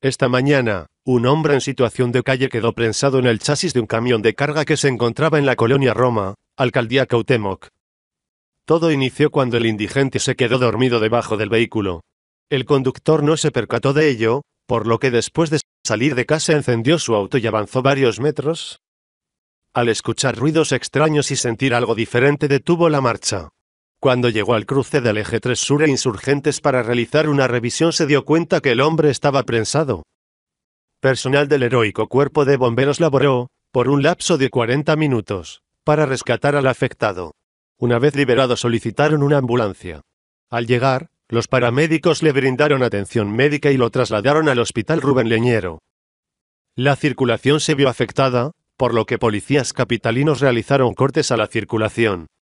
Esta mañana, un hombre en situación de calle quedó prensado en el chasis de un camión de carga que se encontraba en la colonia Roma, alcaldía Cautemoc. Todo inició cuando el indigente se quedó dormido debajo del vehículo. El conductor no se percató de ello, por lo que después de salir de casa encendió su auto y avanzó varios metros. Al escuchar ruidos extraños y sentir algo diferente detuvo la marcha. Cuando llegó al cruce del eje 3 sur e insurgentes para realizar una revisión se dio cuenta que el hombre estaba prensado. Personal del heroico cuerpo de bomberos laboró, por un lapso de 40 minutos, para rescatar al afectado. Una vez liberado solicitaron una ambulancia. Al llegar, los paramédicos le brindaron atención médica y lo trasladaron al hospital Rubén Leñero. La circulación se vio afectada, por lo que policías capitalinos realizaron cortes a la circulación.